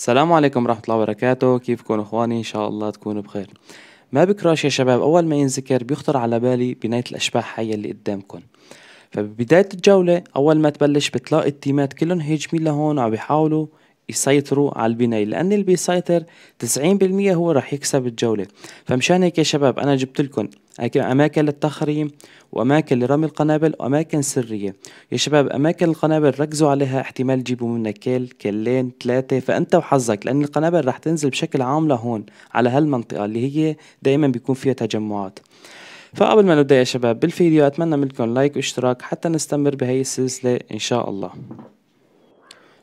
السلام عليكم ورحمة الله وبركاته كيفكم اخواني ان شاء الله تكونوا بخير ما بكراش يا شباب اول ما ينذكر بيخطر على بالي بناية الاشباح هي اللي قدامكم فببداية الجولة اول ما تبلش بتلاقي التيمات كلهم هيجمين لهون وعم بيحاولوا يسيطروا على البناية لأن اللي بيسيطر 90% هو رح يكسب الجولة فمشان هيك يا شباب أنا جبت لكم أماكن للتخريم وأماكن لرمي القنابل وأماكن سرية يا شباب أماكن القنابل ركزوا عليها احتمال تجيبوا منها كيل كيلين ثلاثة فأنت وحظك لأن القنابل رح تنزل بشكل عام لهون على هالمنطقة اللي هي دائما بيكون فيها تجمعات فقبل ما نبدأ يا شباب بالفيديو أتمنى منكم لايك واشتراك حتى نستمر بهي السلسلة إن شاء الله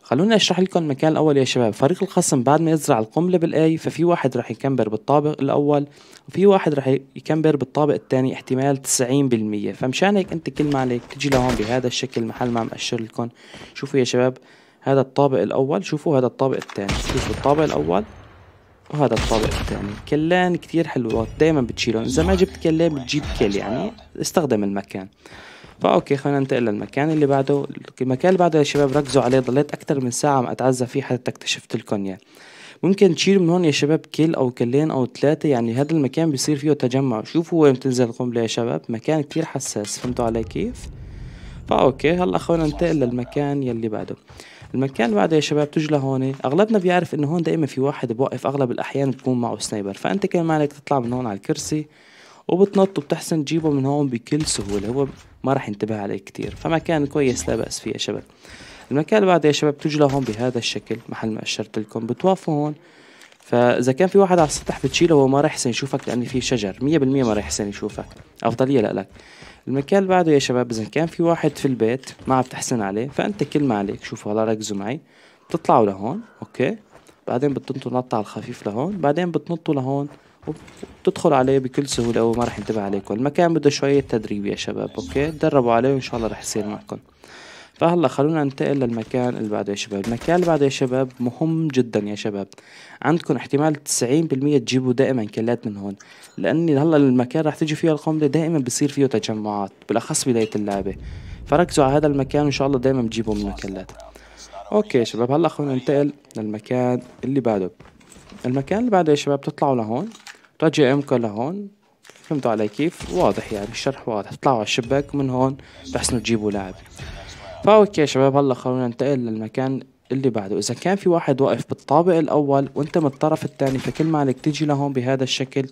خلوني اشرح لكم المكان الاول يا شباب فريق الخصم بعد ما يزرع القنبله بالاي ففي واحد راح يكمبر بالطابق الاول وفي واحد راح يكمبر بالطابق الثاني احتمال 90% فمشان هيك انت كل ما عليك تجي لهون بهذا الشكل محل ما اشر لكم شوفوا يا شباب هذا الطابق الاول شوفوا هذا الطابق الثاني شوفوا الطابق الاول وهذا الطابق الثاني كلان كتير حلوات دائما بتشيلهم اذا ما جبت كلان بتجيب كل يعني استخدم المكان فاوكي خلينا ننتقل للمكان اللي بعده المكان اللي بعده يا شباب ركزوا عليه ضليت اكتر من ساعه عم اتعزى فيه حتى اكتشفت لكم اياه ممكن تشيل من هون يا شباب كل او كلين او ثلاثة يعني هذا المكان بيصير فيه تجمع شوفوا وين بتنزل القنبلة يا شباب مكان كتير حساس فهمتوا علي كيف فاوكي هلا خلينا ننتقل للمكان يلي بعده المكان اللي بعده يا شباب تجلى لهون اغلبنا بيعرف انه هون دائما في واحد بوقف اغلب الاحيان بكون معه سنايبر فانت كمان عليك تطلع من هون على الكرسي وبتنط وبتحسن تجيبه من هون بكل سهولة هو ما راح ينتبه عليك كتير فمكان كويس لا بأس فيه يا شباب المكان اللي بعده يا شباب بتجوا لهون بهذا الشكل محل ما أشرت لكم بتوافوا هون فاذا كان في واحد على السطح بتشيله هو ما راح يحسن يشوفك لان في شجر 100% ما راح يحسن يشوفك افضليه لك المكان اللي بعده يا شباب اذا كان في واحد في البيت ما عم تحسن عليه فانت كل ما عليك شوفوا هلا ركزوا معي بتطلعوا لهون اوكي بعدين بتنطوا نطة على الخفيف لهون بعدين بتنطوا لهون وبتدخل عليه بكل سهولة وما رح ينتبه عليكم المكان بده شوية تدريب يا شباب أوكي تدربوا عليه وإن شاء الله رح يصير معكم فهلا خلونا ننتقل للمكان اللي بعده يا شباب المكان اللي بعده يا شباب مهم جدا يا شباب عندكم احتمال 90% تجيبوا دائما كلات من هون لاني هلا المكان رح تجي فيه القنبله دائما بصير فيه تجمعات بالاخص بدايه اللعبه فركزوا على هذا المكان وان شاء الله دائما بتجيبوا منه كلات اوكي يا شباب هلا خلونا ننتقل للمكان اللي بعده المكان اللي بعده يا شباب تطلعوا لهون رجع امكو لهون فهمتوا علي كيف واضح يعني الشرح واضح تطلعوا على الشباك ومن هون تحسنوا تجيبوا لاعب فاوكي يا شباب هلا خلونا ننتقل للمكان اللي بعده اذا كان في واحد واقف بالطابق الاول وانت من الطرف الثاني فكل ما عليك تيجي لهون بهذا الشكل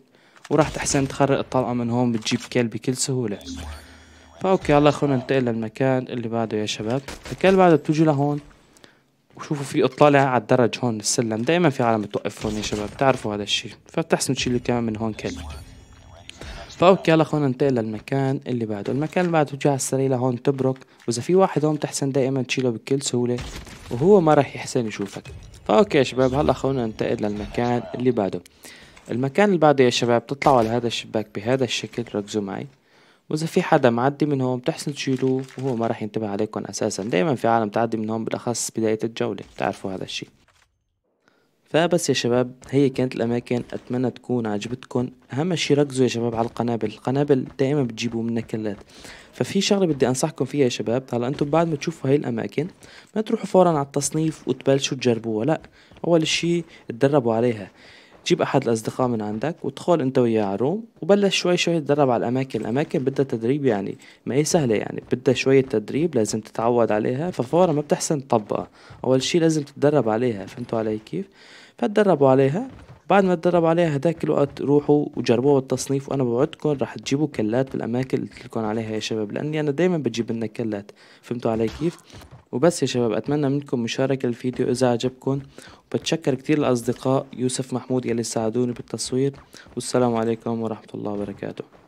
وراح تحسن تخرق الطلقه من هون بتجيب كل بكل سهوله فاوكي هلا خلونا ننتقل للمكان اللي بعده يا شباب الكل بعده بتجي لهون وشوفوا في اطلاله على الدرج هون السلم دائما في عالم بتوقف هون يا شباب بتعرفوا هذا الشيء فبتحسن تشيلوا كمان من هون كلب فاوكي هلا خلونا ننتقل للمكان اللي بعده المكان اللي بعده جاي على السريع لهون تبرك واذا في واحد هون بتحسن دائما تشيله بكل سهوله وهو ما راح يحسن يشوفك فاوكي يا شباب هلا خلونا ننتقل للمكان اللي بعده المكان اللي بعده يا شباب تطلعوا على هذا الشباك بهذا الشكل ركزوا معي واذا في حدا معدي من هون بتحسن تشيلوه وهو ما راح ينتبه عليكم اساسا دائما في عالم تعدي من هون بالاخص بدايه الجوله بتعرفوا هذا الشيء فبس يا شباب هي كانت الأماكن أتمنى تكون عجبتكم أهم شي ركزوا يا شباب على القنابل القنابل دائما بتجيبوا منها كلات ففي شغلة بدي أنصحكم فيها يا شباب هلا أنتم بعد ما تشوفوا هاي الأماكن ما تروحوا فورا على التصنيف وتبلشوا تجربوها لا أول شي تدربوا عليها جيب احد الاصدقاء من عندك وادخل انت وياه على روم وبلش شوي شوي تدرب على الاماكن الاماكن بدها تدريب يعني ما هي سهله يعني بدها شويه تدريب لازم تتعود عليها ففورا ما بتحسن تطبقها اول شيء لازم تتدرب عليها فهمتوا علي كيف فتدربوا عليها بعد ما تدرب عليها هداك الوقت روحوا وجربوها بالتصنيف وانا بوعدكم رح تجيبوا كلات بالاماكن اللي قلت عليها يا شباب لاني انا دايما بجيب لنا كلات فهمتوا علي كيف وبس يا شباب اتمنى منكم مشاركه الفيديو اذا عجبكم وبتشكر كثير الاصدقاء يوسف محمود يلي ساعدوني بالتصوير والسلام عليكم ورحمه الله وبركاته